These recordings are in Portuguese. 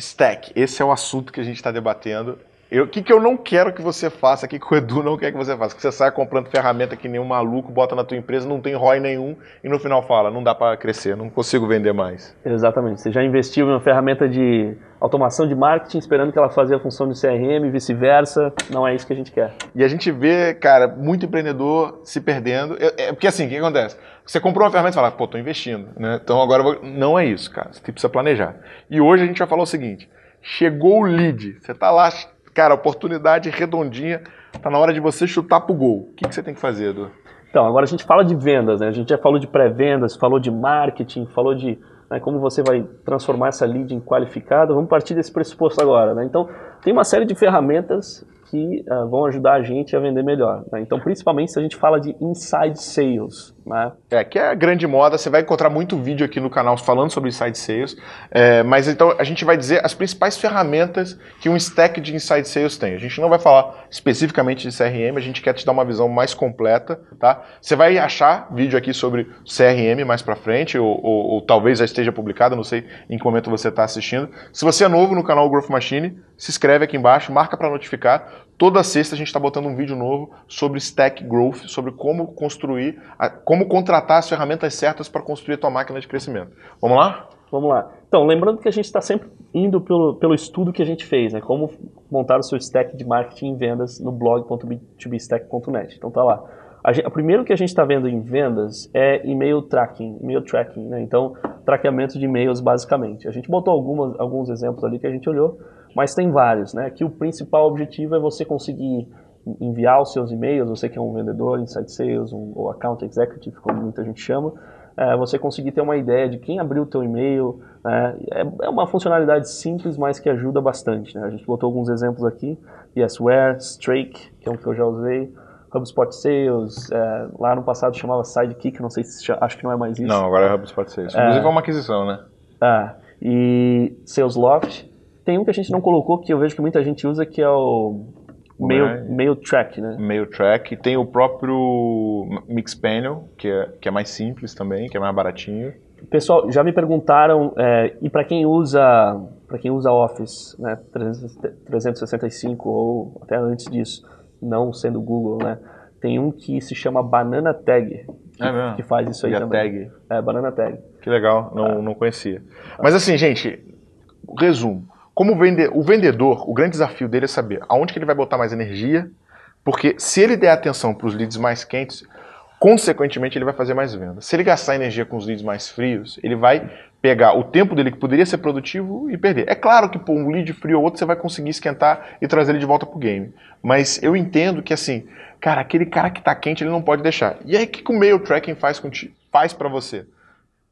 stack, esse é o assunto que a gente está debatendo. O que, que eu não quero que você faça, o que, que o Edu não quer que você faça? Que você saia comprando ferramenta que nenhum maluco, bota na tua empresa, não tem ROI nenhum e no final fala, não dá para crescer, não consigo vender mais. Exatamente. Você já investiu em uma ferramenta de automação de marketing esperando que ela fazia a função de CRM e vice-versa. Não é isso que a gente quer. E a gente vê, cara, muito empreendedor se perdendo. É, é porque assim, o que acontece? Você comprou uma ferramenta e fala, pô, tô investindo, né? Então agora vou... não é isso, cara. Você precisa planejar. E hoje a gente vai falar o seguinte: chegou o lead, você tá lá, cara, oportunidade redondinha, tá na hora de você chutar pro gol. O que, que você tem que fazer, Edu? Então, agora a gente fala de vendas, né? A gente já falou de pré-vendas, falou de marketing, falou de né, como você vai transformar essa lead em qualificada, vamos partir desse pressuposto agora. Né? Então, tem uma série de ferramentas que uh, vão ajudar a gente a vender melhor. Né? Então, principalmente se a gente fala de inside sales. Né? É, que é a grande moda, você vai encontrar muito vídeo aqui no canal falando sobre inside sales, é, mas então a gente vai dizer as principais ferramentas que um stack de inside sales tem. A gente não vai falar especificamente de CRM, a gente quer te dar uma visão mais completa, tá? Você vai achar vídeo aqui sobre CRM mais para frente, ou, ou, ou, talvez já esteja publicado, não sei em que momento você está assistindo. Se você é novo no canal Growth Machine, se inscreve aqui embaixo, marca para notificar. Toda sexta a gente está botando um vídeo novo sobre Stack Growth, sobre como construir, como contratar as ferramentas certas para construir a tua máquina de crescimento. Vamos lá? Vamos lá. Então, lembrando que a gente está sempre indo pelo, pelo estudo que a gente fez, né? Como montar o seu stack de marketing e vendas no blog.b2bstack.net. Então tá lá. A, gente, primeiro que a gente está vendo em vendas é e-mail tracking, email tracking, né? Então, traqueamento de e-mails, basicamente. A gente botou algumas, alguns exemplos ali que a gente olhou, mas tem vários, né? Que o principal objetivo é você conseguir enviar os seus e-mails, você que é um vendedor, inside sales, um, ou account executive, como muita gente chama, é, você conseguir ter uma ideia de quem abriu o teu e-mail. Né? É, é, uma funcionalidade simples, mas que ajuda bastante. Né? A gente botou alguns exemplos aqui, Yesware, Strake, que é um que eu já usei, HubSpot Sales, é, lá no passado chamava Sidekick, não sei se acho que não é mais isso. Não, agora é HubSpot Sales. É, Inclusive é uma aquisição, né? Ah, e Salesloft. Tem um que a gente não colocou que eu vejo que muita gente usa que é o Mail, é? Mail Track, né? Mail Track. Tem o próprio Mixpanel, que é, que é mais simples também, que é mais baratinho. Pessoal, já me perguntaram, é, e para quem usa para quem usa Office né, 365 ou até antes disso, não sendo Google, né? Tem um que se chama Banana Tag, é que, é mesmo. que faz isso aí também. Tag. É, Banana Tag. Que legal, não, é. não conhecia. Mas assim, gente, resumo. Como vender, o vendedor, o grande desafio dele é saber aonde que ele vai botar mais energia, porque se ele der atenção para os leads mais quentes, consequentemente ele vai fazer mais vendas. Se ele gastar energia com os leads mais frios, ele vai pegar o tempo dele que poderia ser produtivo e perder. É claro que pô, um lead frio ou outro você vai conseguir esquentar e trazer ele de volta pro game. Mas eu entendo que assim, cara, aquele cara que tá quente ele não pode deixar. E aí o que, que o mail tracking faz Faz para você.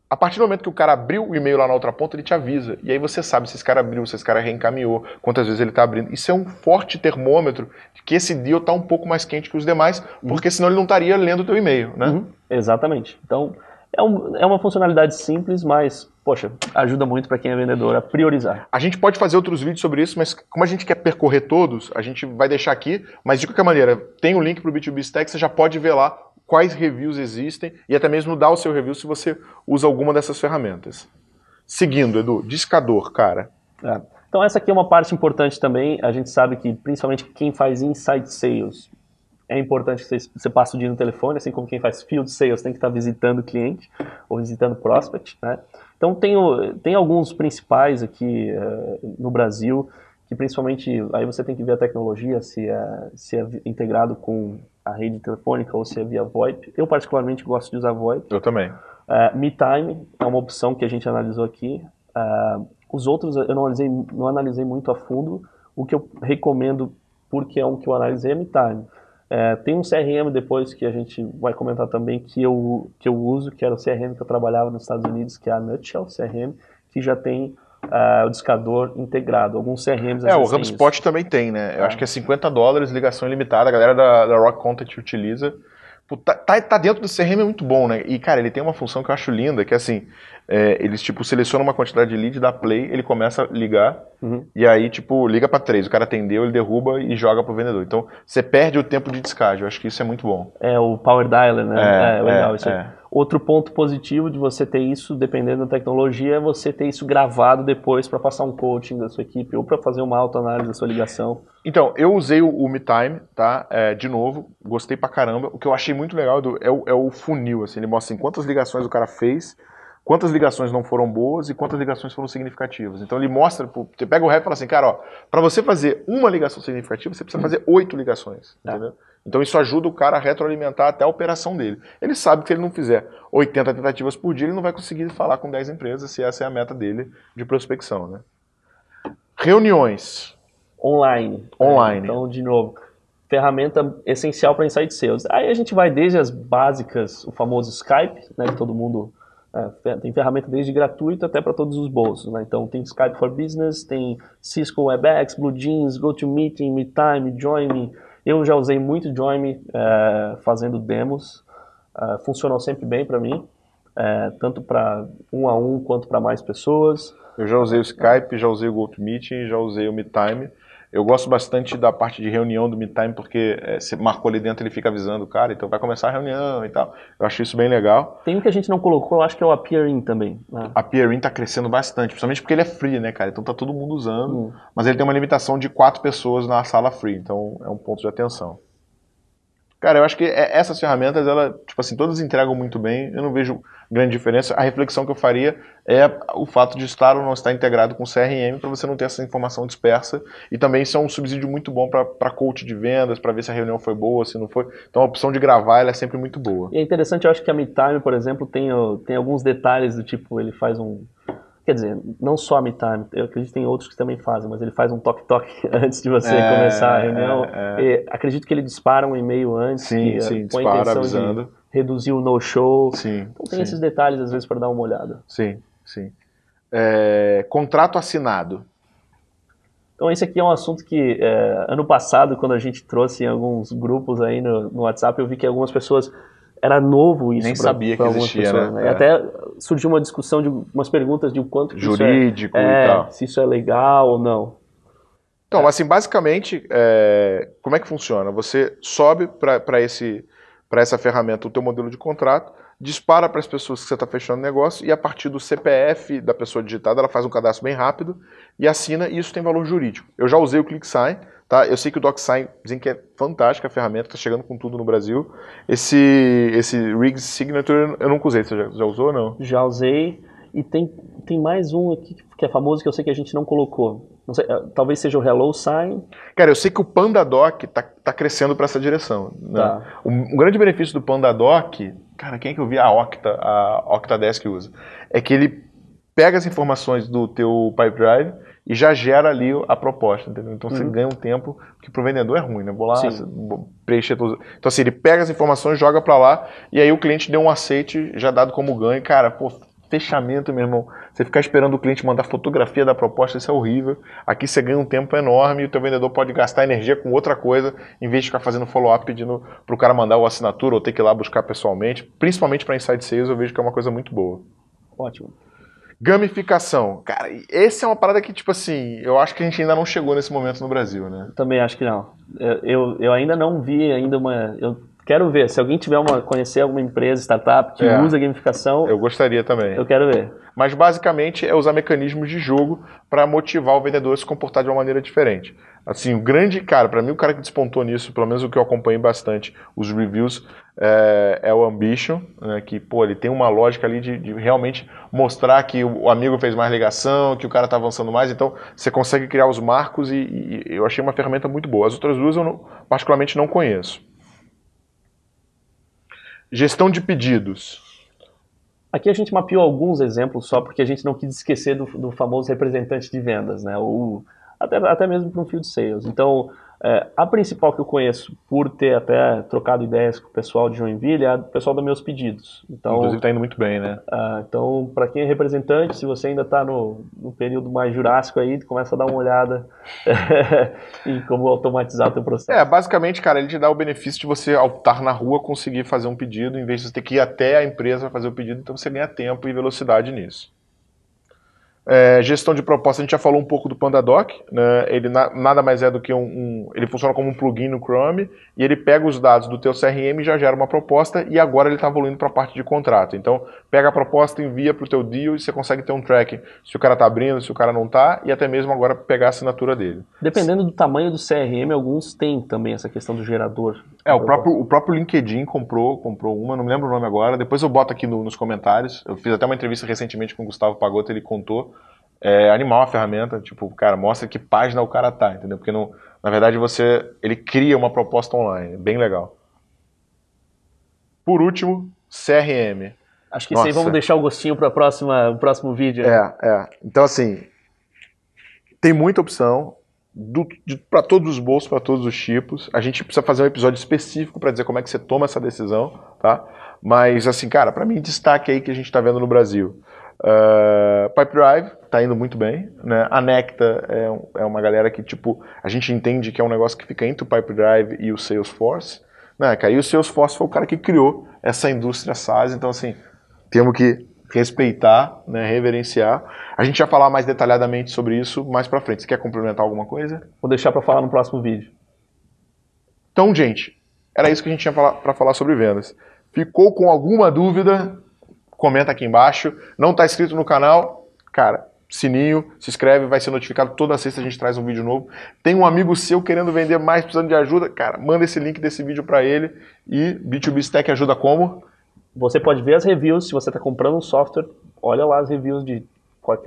A partir do momento que o cara abriu o e-mail lá na outra ponta, ele te avisa. E aí você sabe se esse cara abriu, se esse cara reencaminhou, quantas vezes ele está abrindo. Isso é um forte termômetro de que esse deal está um pouco mais quente que os demais, uhum. porque senão ele não estaria lendo o teu e-mail, né? Uhum. Exatamente. Então, é, um, é uma funcionalidade simples, mas poxa, ajuda muito para quem é vendedor a priorizar. A gente pode fazer outros vídeos sobre isso, mas como a gente quer percorrer todos, a gente vai deixar aqui, mas de qualquer maneira, tem o um link para o B2B Stack, você já pode ver lá quais reviews existem e até mesmo dar o seu review se você usa alguma dessas ferramentas. Seguindo, Edu, discador, cara. É. Então essa aqui é uma parte importante também, a gente sabe que principalmente quem faz inside sales, é importante que você, você passe o dia no telefone, assim como quem faz field sales tem que estar visitando o cliente ou visitando o prospect, né? Então, tem, tem alguns principais aqui uh, no Brasil, que principalmente aí você tem que ver a tecnologia, se é, se é integrado com a rede telefônica ou se é via VoIP. Eu, particularmente, gosto de usar VoIP. Eu também. Uh, MeTime é uma opção que a gente analisou aqui. Uh, os outros eu não analisei, não analisei muito a fundo. O que eu recomendo, porque é um que eu analisei, é MeTime. É, tem um CRM depois que a gente vai comentar também que eu, que eu uso, que era o CRM que eu trabalhava nos Estados Unidos, que é a Nutshell CRM, que já tem uh, o discador integrado. Alguns CRMs É, o HubSpot também tem, né? Eu é. acho que é 50 dólares, ligação ilimitada, a galera da, da Rock Content utiliza. Tá, tá, tá, dentro do CRM é muito bom, né? E, cara, ele tem uma função que eu acho linda, que é assim, é, eles, tipo, selecionam uma quantidade de lead, dá play, ele começa a ligar, Uhum. E aí, tipo, liga para três. O cara atendeu, ele derruba e joga pro vendedor. Então, você perde o tempo de descarte. Eu acho que isso é muito bom. É, o Power Dialer, né? É, é legal é, isso aí. É. Outro ponto positivo de você ter isso, dependendo da tecnologia, é você ter isso gravado depois para passar um coaching da sua equipe ou para fazer uma autoanálise da sua ligação. Então, eu usei o, o MeTime, tá? É, de novo, gostei pra caramba. O que eu achei muito legal é, o, é o funil, assim, ele mostra assim, quantas ligações o cara fez, quantas ligações não foram boas e quantas ligações foram significativas. Então ele mostra, você pega o rap e fala assim, cara, ó, para você fazer uma ligação significativa, você precisa fazer oito ligações, tá. entendeu? Então isso ajuda o cara a retroalimentar até a operação dele. Ele sabe que se ele não fizer 80 tentativas por dia, ele não vai conseguir falar com 10 empresas se essa é a meta dele de prospecção, né? Reuniões. Online. Online. Então, de novo, ferramenta essencial para Insight Sales. Aí a gente vai desde as básicas, o famoso Skype, né, que todo mundo é, tem ferramenta desde gratuita até para todos os bolsos. Né? Então tem Skype for Business, tem Cisco WebEx, BlueJeans, GoToMeeting, MeTime, Joinme. Eu já usei muito Joinme é, fazendo demos. É, funcionou sempre bem para mim, é, tanto para um a um quanto para mais pessoas. Eu já usei o Skype, já usei o GoToMeeting, já usei o MeTime. Eu gosto bastante da parte de reunião do Meetime, porque é, você marcou ali dentro, ele fica avisando o cara, então vai começar a reunião e tal. Eu acho isso bem legal. Tem um que a gente não colocou, eu acho que é o Appearing também. Né? A Appearing tá crescendo bastante, principalmente porque ele é free, né, cara? Então tá todo mundo usando, hum. mas ele tem uma limitação de quatro pessoas na sala free, então é um ponto de atenção. Cara, eu acho que é, essas ferramentas, ela, tipo assim, todas entregam muito bem, eu não vejo grande diferença. A reflexão que eu faria é o fato de estar ou não estar integrado com CRM para você não ter essa informação dispersa. E também isso é um subsídio muito bom para coach de vendas, para ver se a reunião foi boa, se não foi. Então a opção de gravar é sempre muito boa. E é interessante, eu acho que a MeTime, por exemplo, tem, tem alguns detalhes do tipo, ele faz um, Quer dizer, não só me time, eu acredito que tem outros que também fazem, mas ele faz um toque-toque antes de você é, começar a é, reunião. É, é. acredito que ele dispara um e-mail antes, sim, que, sim, eh, dispara, a intenção avisando. de reduzir o no-show. Então tem sim. esses detalhes às vezes para dar uma olhada. Sim, sim. É, contrato assinado. Então esse aqui é um assunto que eh, ano passado, quando a gente trouxe em alguns grupos aí no, no WhatsApp, eu vi que algumas pessoas era novo isso. Nem pra, sabia pra que existia, pessoas, né? É. Até surgiu uma discussão de umas perguntas de quanto é jurídico é, e tal. se isso é legal ou não. Então, assim, basicamente, é, como é que funciona? Você sobe para esse para essa ferramenta o teu modelo de contrato dispara para as pessoas que você está fechando o negócio e a partir do CPF da pessoa digitada ela faz um cadastro bem rápido e assina e isso tem valor jurídico. Eu já usei o ClickSign, tá? Eu sei que o DocSign dizem que é fantástica a ferramenta, está chegando com tudo no Brasil. Esse esse Rigs Signature eu nunca usei, você já, já usou ou não? Já usei e tem, tem mais um aqui que é famoso que eu sei que a gente não colocou. Sei, eh, talvez seja o Hello Sign. Cara, eu sei que o Pandadoc tá, tá crescendo para essa direção. Né? Tá. O, o, grande benefício do Pandadoc, cara, quem é que eu vi a Octa, a Octadesk usa, é que ele pega as informações do teu pipe drive e já gera ali a proposta, entendeu? Então uhum. você ganha um tempo, porque pro vendedor é ruim, né? Vou lá, preencher todos. Então assim, ele pega as informações, joga para lá, e aí o cliente deu um aceite já dado como ganho. Cara, pô, fechamento, meu irmão você ficar esperando o cliente mandar fotografia da proposta, isso é horrível. Aqui você ganha um tempo enorme e o teu vendedor pode gastar energia com outra coisa, em vez de ficar fazendo follow-up pedindo para o cara mandar o assinatura ou ter que ir lá buscar pessoalmente. Principalmente para Inside Sales, eu vejo que é uma coisa muito boa. Ótimo. Gamificação. Cara, essa é uma parada que, tipo assim, eu acho que a gente ainda não chegou nesse momento no Brasil, né? Também acho que não. Eu, eu, eu ainda não vi ainda uma... Eu Quero ver. Se alguém tiver uma, conhecer alguma empresa, startup que é. usa gamificação. Eu gostaria também. Eu quero ver. Mas basicamente é usar mecanismos de jogo para motivar o vendedor a se comportar de uma maneira diferente. Assim, o grande cara, para mim, o cara que despontou nisso, pelo menos o que eu acompanhei bastante, os reviews, é, é o Ambition, né, que, pô, ele tem uma lógica ali de, de, realmente mostrar que o amigo fez mais ligação, que o cara está avançando mais, então você consegue criar os marcos e, e eu achei uma ferramenta muito boa. As outras duas eu, não, particularmente, não conheço. Gestão de pedidos. Aqui a gente mapeou alguns exemplos só porque a gente não quis esquecer do, do famoso representante de vendas, né? O até, até mesmo para um field sales. Então, é, a principal que eu conheço, por ter até trocado ideias com o pessoal de Joinville, é o pessoal dos meus pedidos. Então, Inclusive está indo muito bem, né? Uh, então, para quem é representante, se você ainda está no, no, período mais jurássico aí, começa a dar uma olhada em como automatizar o teu processo. É, basicamente, cara, ele te dá o benefício de você, ao estar na rua, conseguir fazer um pedido, em vez de você ter que ir até a empresa fazer o pedido, então você ganha tempo e velocidade nisso. É, gestão de proposta, a gente já falou um pouco do Pandadoc, né? ele na, nada mais é do que um, um, Ele funciona como um plugin no Chrome e ele pega os dados do teu CRM e já gera uma proposta e agora ele está evoluindo para a parte de contrato. Então, pega a proposta, envia para o teu deal e você consegue ter um tracking se o cara está abrindo, se o cara não está e até mesmo agora pegar a assinatura dele. Dependendo do tamanho do CRM, alguns têm também essa questão do gerador. É, o próprio, o próprio LinkedIn comprou, comprou uma, não me lembro o nome agora, depois eu boto aqui no, nos comentários. Eu fiz até uma entrevista recentemente com o Gustavo Pagotto, ele contou é animal é a ferramenta, tipo, cara, mostra que página o cara tá, entendeu? Porque não, na verdade você, ele cria uma proposta online, é bem legal. Por último, CRM. Acho que Nossa. isso aí vamos deixar o gostinho para próxima, o próximo vídeo. Né? É, é. Então assim, tem muita opção para todos os bolsos, para todos os tipos. A gente precisa fazer um episódio específico para dizer como é que você toma essa decisão, tá? Mas assim, cara, para mim destaque aí que a gente está vendo no Brasil. Uh, Pipe Drive tá indo muito bem, né? A Necta é, é, uma galera que, tipo, a gente entende que é um negócio que fica entre o Pipe Drive e o Salesforce, né, E o Salesforce foi o cara que criou essa indústria SaaS, então, assim, temos que respeitar, né, reverenciar. A gente vai falar mais detalhadamente sobre isso mais pra frente. Você quer complementar alguma coisa? Vou deixar para falar no próximo vídeo. Então, gente, era isso que a gente tinha para falar sobre vendas. Ficou com alguma dúvida? comenta aqui embaixo. Não está inscrito no canal? Cara, sininho, se inscreve, vai ser notificado. Toda sexta a gente traz um vídeo novo. Tem um amigo seu querendo vender mais, precisando de ajuda? Cara, manda esse link desse vídeo para ele. E B2B Stack ajuda como? Você pode ver as reviews, se você está comprando um software, olha lá as reviews de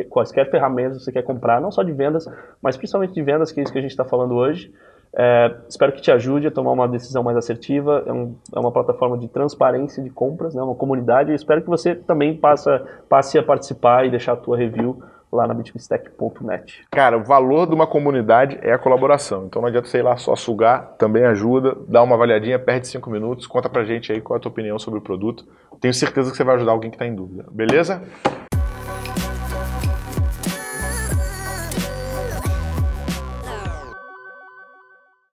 quaisquer ferramentas que você quer comprar, não só de vendas, mas principalmente de vendas, que é isso que a gente está falando hoje. É, espero que te ajude a tomar uma decisão mais assertiva. É, um, é, uma plataforma de transparência de compras, né? uma comunidade. espero que você também passa, passe a participar e deixar a tua review lá na bitbistec.net. Cara, o valor de uma comunidade é a colaboração. Então não adianta, sei lá, só sugar, também ajuda, dá uma avaliadinha, perde cinco minutos, conta pra gente aí qual é a tua opinião sobre o produto. Tenho certeza que você vai ajudar alguém que está em dúvida. Beleza?